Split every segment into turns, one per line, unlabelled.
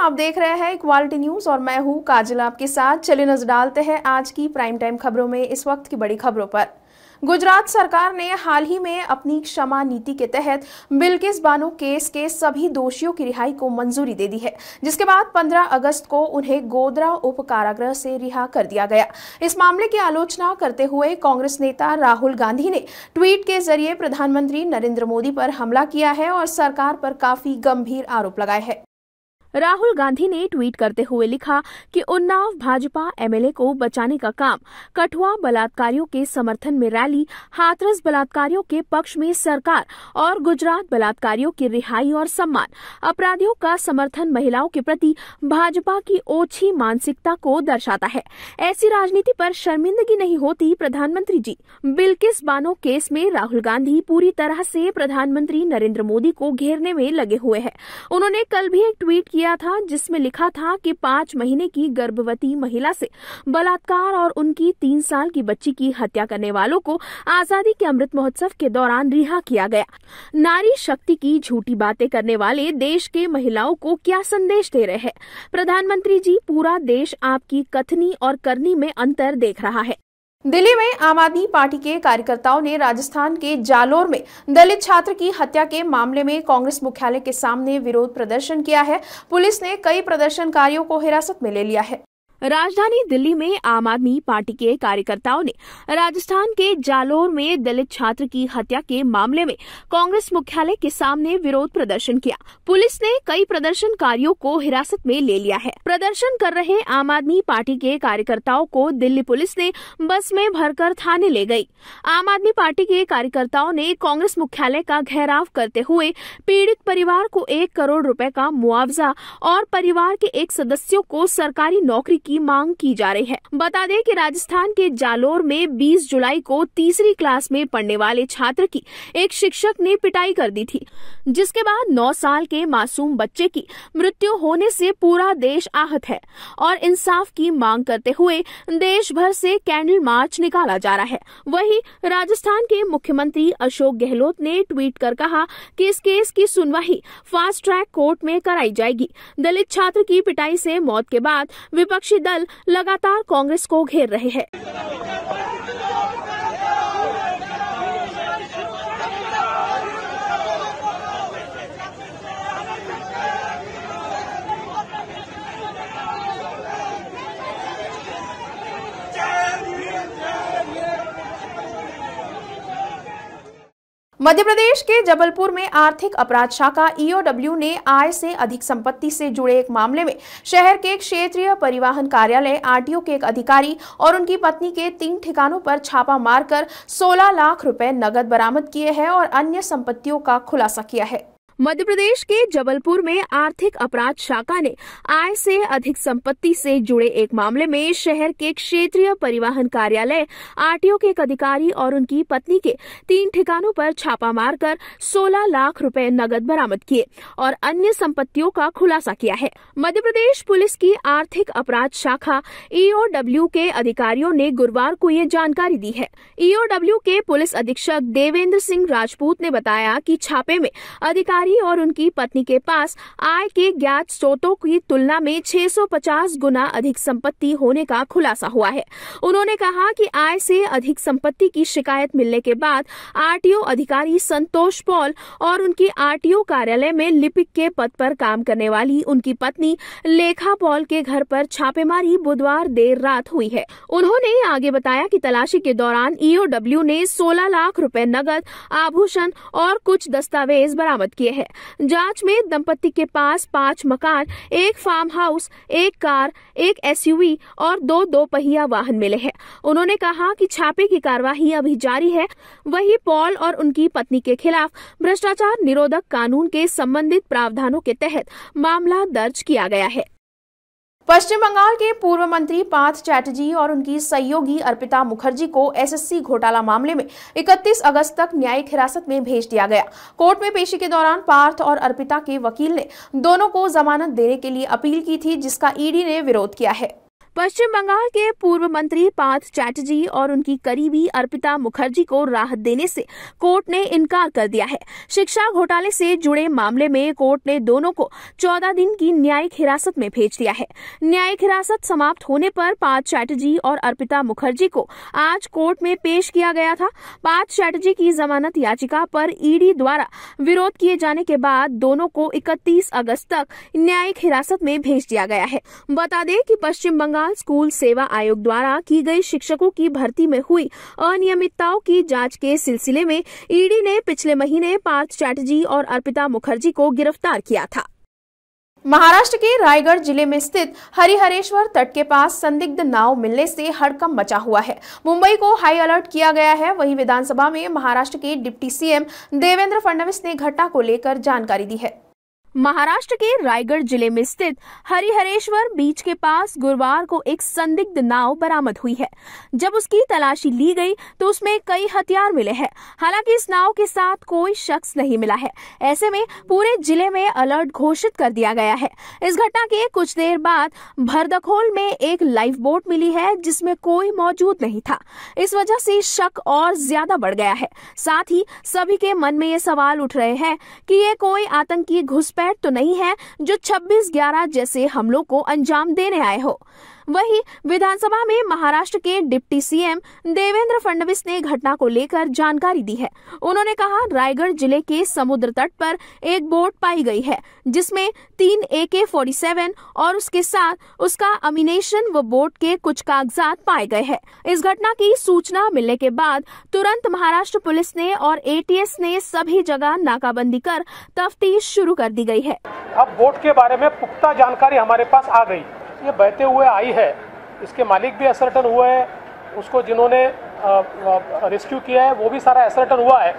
आप देख रहे हैं क्वालिटी न्यूज और मैं हूं काजल आपके साथ चले नजर डालते हैं आज की प्राइम टाइम खबरों में इस वक्त की बड़ी खबरों पर गुजरात सरकार ने हाल ही में अपनी क्षमा नीति के तहत बिल्किस बानो केस के सभी दोषियों की रिहाई को मंजूरी दे दी है जिसके बाद 15 अगस्त को उन्हें गोदरा उप कारागृह से रिहा कर दिया गया इस मामले की आलोचना करते हुए कांग्रेस नेता राहुल गांधी ने ट्वीट के जरिए प्रधानमंत्री नरेंद्र मोदी पर हमला किया है और सरकार पर काफी गंभीर आरोप लगाए हैं राहुल गांधी ने ट्वीट करते हुए लिखा कि उन्नाव भाजपा एमएलए को बचाने का काम कठुआ बलात्कारियों के समर्थन में रैली हाथरस बलात्कारियों के पक्ष में सरकार और गुजरात बलात्कारियों की रिहाई और सम्मान अपराधियों का समर्थन महिलाओं के प्रति भाजपा की ओछी मानसिकता को दर्शाता है ऐसी राजनीति पर शर्मिंदगी नहीं होती प्रधानमंत्री जी बिल्किस बानो केस में राहुल गांधी पूरी तरह से प्रधानमंत्री नरेंद्र मोदी को घेरने में लगे हुए हैं उन्होंने कल भी एक ट्वीट किया किया था जिसमें लिखा था कि पांच महीने की गर्भवती महिला से बलात्कार और उनकी तीन साल की बच्ची की हत्या करने वालों को आजादी के अमृत महोत्सव के दौरान रिहा किया गया नारी शक्ति की झूठी बातें करने वाले देश के महिलाओं को क्या संदेश दे रहे हैं प्रधानमंत्री जी पूरा देश आपकी कथनी और करनी में अंतर देख रहा है दिल्ली में आम आदमी पार्टी के कार्यकर्ताओं ने राजस्थान के जालोर में दलित छात्र की हत्या के मामले में कांग्रेस मुख्यालय के सामने विरोध प्रदर्शन किया है पुलिस ने कई प्रदर्शनकारियों को हिरासत में ले लिया है राजधानी दिल्ली में आम आदमी पार्टी के कार्यकर्ताओं ने राजस्थान के जालोर में दलित छात्र की हत्या के मामले में कांग्रेस मुख्यालय के सामने विरोध प्रदर्शन किया पुलिस ने कई प्रदर्शनकारियों को हिरासत में ले लिया है प्रदर्शन कर रहे आम आदमी पार्टी के कार्यकर्ताओं को दिल्ली पुलिस ने बस में भरकर थाने ले गयी आम आदमी पार्टी के कार्यकर्ताओं ने कांग्रेस मुख्यालय का घेराव करते हुए पीड़ित परिवार को एक करोड़ रूपए का मुआवजा और परिवार के एक सदस्यों को सरकारी नौकरी की की मांग की जा रही है बता दें कि राजस्थान के जालोर में 20 जुलाई को तीसरी क्लास में पढ़ने वाले छात्र की एक शिक्षक ने पिटाई कर दी थी जिसके बाद नौ साल के मासूम बच्चे की मृत्यु होने से पूरा देश आहत है और इंसाफ की मांग करते हुए देश भर से कैंडल मार्च निकाला जा रहा है वही राजस्थान के मुख्यमंत्री अशोक गहलोत ने ट्वीट कर कहा कि इस केस की सुनवाई फास्ट ट्रैक कोर्ट में कराई जाएगी दलित छात्र की पिटाई से मौत के बाद विपक्षी दल लगातार कांग्रेस को घेर रहे हैं मध्य प्रदेश के जबलपुर में आर्थिक अपराध शाखा ईओडब्ल्यू e ने आय से अधिक संपत्ति से जुड़े एक मामले में शहर के क्षेत्रीय परिवहन कार्यालय आरटीओ के एक अधिकारी और उनकी पत्नी के तीन ठिकानों पर छापा मारकर 16 लाख रुपए नगद बरामद किए हैं और अन्य संपत्तियों का खुलासा किया है मध्य प्रदेश के जबलपुर में आर्थिक अपराध शाखा ने आय से अधिक संपत्ति से जुड़े एक मामले में शहर के क्षेत्रीय परिवहन कार्यालय आरटीओ के एक अधिकारी और उनकी पत्नी के तीन ठिकानों पर छापा मारकर 16 लाख रुपए नकद बरामद किए और अन्य संपत्तियों का खुलासा किया है मध्य प्रदेश पुलिस की आर्थिक अपराध शाखा ईओडब्ल्यू e के अधिकारियों ने गुरुवार को ये जानकारी दी है ईओडब्ल्यू e के पुलिस अधीक्षक देवेंद्र सिंह राजपूत ने बताया की छापे में अधिकारी तिवारी और उनकी पत्नी के पास आय के ज्ञात स्रोतों की तुलना में 650 गुना अधिक संपत्ति होने का खुलासा हुआ है उन्होंने कहा कि आय से अधिक संपत्ति की शिकायत मिलने के बाद आरटीओ अधिकारी संतोष पॉल और उनके आरटीओ कार्यालय में लिपिक के पद पर काम करने वाली उनकी पत्नी लेखा पॉल के घर पर छापेमारी बुधवार देर रात हुई है उन्होंने आगे बताया कि तलाशी के दौरान ईओडब्ल्यू e ने 16 लाख रुपए नगद आभूषण और कुछ दस्तावेज बरामद किए हैं है जांच में दंपति के पास पांच मकान एक फार्म हाउस एक कार एक एसयूवी और दो दो पहिया वाहन मिले हैं उन्होंने कहा कि छापे की कार्यवाही अभी जारी है वही पॉल और उनकी पत्नी के खिलाफ भ्रष्टाचार निरोधक कानून के संबंधित प्रावधानों के तहत मामला दर्ज किया गया है पश्चिम बंगाल के पूर्व मंत्री पार्थ चैटर्जी और उनकी सहयोगी अर्पिता मुखर्जी को एसएससी घोटाला मामले में 31 अगस्त तक न्यायिक हिरासत में भेज दिया गया कोर्ट में पेशी के दौरान पार्थ और अर्पिता के वकील ने दोनों को जमानत देने के लिए अपील की थी जिसका ईडी ने विरोध किया है पश्चिम बंगाल के पूर्व मंत्री पार्थ चैटर्जी और उनकी करीबी अर्पिता मुखर्जी को राहत देने से कोर्ट ने इनकार कर दिया है शिक्षा घोटाले से जुड़े मामले में कोर्ट ने दोनों को चौदह दिन की न्यायिक हिरासत में भेज दिया है न्यायिक हिरासत समाप्त होने पर पार्थ चैटर्जी और अर्पिता मुखर्जी को आज कोर्ट में पेश किया गया था पार्थ चैटर्जी की जमानत याचिका पर ईडी द्वारा विरोध किए जाने के बाद दोनों को इकतीस अगस्त तक न्यायिक हिरासत में भेज दिया गया है बता दें कि पश्चिम बंगाल बंगाल स्कूल सेवा आयोग द्वारा की गई शिक्षकों की भर्ती में हुई अनियमितताओं की जांच के सिलसिले में ईडी ने पिछले महीने पार्थ चैटर्जी और अर्पिता मुखर्जी को गिरफ्तार किया था महाराष्ट्र के रायगढ़ जिले में स्थित हरिहरेश्वर तट के पास संदिग्ध नाव मिलने से हड़कम मचा हुआ है मुंबई को हाई अलर्ट किया गया है वहीं विधानसभा में महाराष्ट्र के डिप्टी सीएम देवेंद्र फडणवीस ने घटना को लेकर जानकारी दी है महाराष्ट्र के रायगढ़ जिले में स्थित हरिहरेश्वर बीच के पास गुरुवार को एक संदिग्ध नाव बरामद हुई है जब उसकी तलाशी ली गई तो उसमें कई हथियार मिले हैं हालांकि इस नाव के साथ कोई शख्स नहीं मिला है ऐसे में पूरे जिले में अलर्ट घोषित कर दिया गया है इस घटना के कुछ देर बाद भरदखोल में एक लाइफ बोट मिली है जिसमे कोई मौजूद नहीं था इस वजह से शक और ज्यादा बढ़ गया है साथ ही सभी के मन में ये सवाल उठ रहे हैं की ये कोई आतंकी घुसपैठ घुसपैठ तो नहीं है जो 26 ग्यारह जैसे हमलों को अंजाम देने आए हो वहीं विधानसभा में महाराष्ट्र के डिप्टी सीएम देवेंद्र फडणवीस ने घटना को लेकर जानकारी दी है उन्होंने कहा रायगढ़ जिले के समुद्र तट पर एक बोट पाई गई है जिसमें तीन ए के फोर्टी सेवन और उसके साथ उसका अमिनेशन व बोट के कुछ कागजात पाए गए हैं इस घटना की सूचना मिलने के बाद तुरंत महाराष्ट्र पुलिस ने और ए ने सभी जगह नाकाबंदी कर तफ्तीश शुरू कर दी गई है अब बोट के बारे में पुख्ता जानकारी हमारे पास आ गई ये बहते हुए आई है इसके मालिक भी असरटन हुए हैं उसको जिन्होंने रेस्क्यू किया है वो भी सारा असरटन हुआ है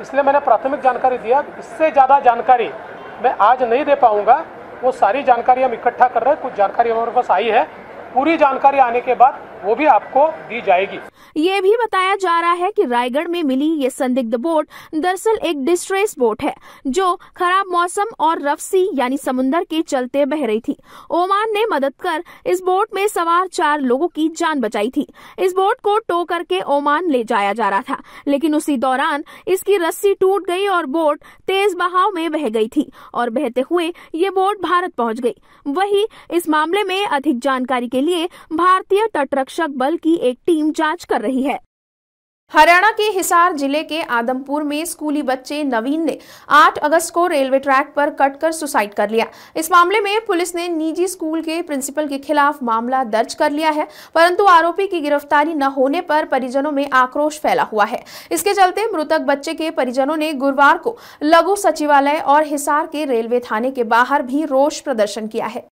इसलिए मैंने प्राथमिक जानकारी दिया इससे ज़्यादा जानकारी मैं आज नहीं दे पाऊँगा वो सारी जानकारी हम इकट्ठा कर रहे हैं कुछ जानकारी हमारे पास आई है पूरी जानकारी आने के बाद वो भी आपको दी जाएगी ये भी बताया जा रहा है कि रायगढ़ में मिली ये संदिग्ध बोट दरअसल एक डिस्ट्रेस बोट है जो खराब मौसम और सी यानी समुन्दर के चलते बह रही थी ओमान ने मदद कर इस बोट में सवार चार लोगों की जान बचाई थी इस बोट को टो करके ओमान ले जाया जा रहा था लेकिन उसी दौरान इसकी रस्सी टूट गई और बोट तेज बहाव में बह गई थी और बहते हुए ये बोट भारत पहुंच गई वही इस मामले में अधिक जानकारी के लिए भारतीय तटरक्षक बल की एक टीम जांच कर रही है हरियाणा के हिसार जिले के आदमपुर में स्कूली बच्चे नवीन ने 8 अगस्त को रेलवे ट्रैक पर कटकर सुसाइड कर लिया इस मामले में पुलिस ने निजी स्कूल के प्रिंसिपल के खिलाफ मामला दर्ज कर लिया है परंतु आरोपी की गिरफ्तारी न होने पर परिजनों में आक्रोश फैला हुआ है इसके चलते मृतक बच्चे के परिजनों ने गुरुवार को लघु सचिवालय और हिसार के रेलवे थाने के बाहर भी रोष प्रदर्शन किया है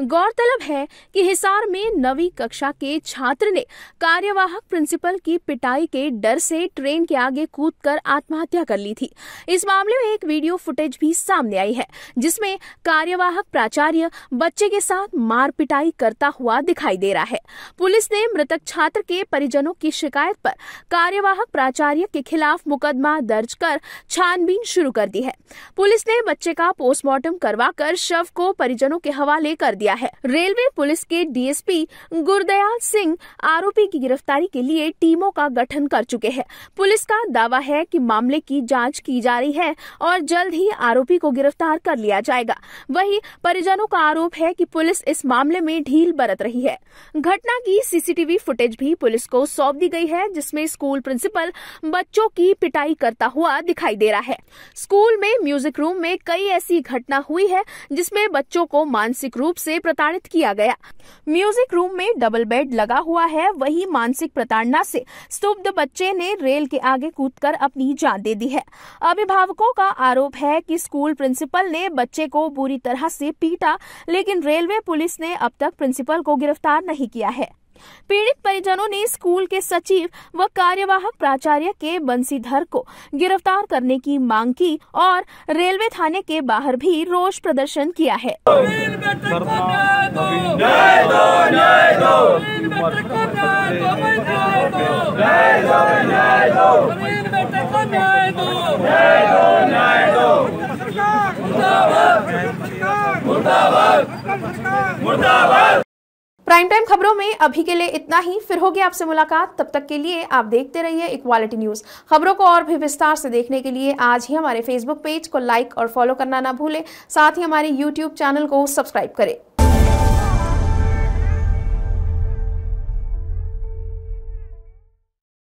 गौरतलब है कि हिसार में नवी कक्षा के छात्र ने कार्यवाहक प्रिंसिपल की पिटाई के डर से ट्रेन के आगे कूदकर आत्महत्या कर ली थी इस मामले में एक वीडियो फुटेज भी सामने आई है जिसमें कार्यवाहक प्राचार्य बच्चे के साथ मार पिटाई करता हुआ दिखाई दे रहा है पुलिस ने मृतक छात्र के परिजनों की शिकायत पर कार्यवाहक प्राचार्य के खिलाफ मुकदमा दर्ज कर छानबीन शुरू कर दी है पुलिस ने बच्चे का पोस्टमार्टम करवाकर शव को परिजनों के हवाले कर दिया दिया है रेलवे पुलिस के डीएसपी गुरदयाल सिंह आरोपी की गिरफ्तारी के लिए टीमों का गठन कर चुके हैं पुलिस का दावा है कि मामले की जांच की जा रही है और जल्द ही आरोपी को गिरफ्तार कर लिया जाएगा वही परिजनों का आरोप है की पुलिस इस मामले में ढील बरत रही है घटना की सीसीटीवी फुटेज भी पुलिस को सौंप दी गई है जिसमे स्कूल प्रिंसिपल बच्चों की पिटाई करता हुआ दिखाई दे रहा है स्कूल में म्यूजिक रूम में कई ऐसी घटना हुई है जिसमें बच्चों को मानसिक रूप से से प्रताड़ित किया गया म्यूजिक रूम में डबल बेड लगा हुआ है वही मानसिक प्रताड़ना से स्तुब्ध बच्चे ने रेल के आगे कूदकर अपनी जान दे दी है अभिभावकों का आरोप है कि स्कूल प्रिंसिपल ने बच्चे को बुरी तरह से पीटा लेकिन रेलवे पुलिस ने अब तक प्रिंसिपल को गिरफ्तार नहीं किया है पीड़ित परिजनों ने स्कूल के सचिव व कार्यवाहक प्राचार्य के बंसीधर को गिरफ्तार करने की मांग की और रेलवे थाने के बाहर भी रोष प्रदर्शन किया है मुर्दाबाद मुर्दाबाद प्राइम टाइम खबरों में अभी के लिए इतना ही फिर होगी आपसे मुलाकात तब तक के लिए आप देखते रहिए इक्वालिटी न्यूज़ खबरों को और भी विस्तार से देखने के लिए आज ही हमारे फेसबुक पेज को लाइक और फॉलो करना ना भूलें साथ ही हमारे यूट्यूब चैनल को सब्सक्राइब करें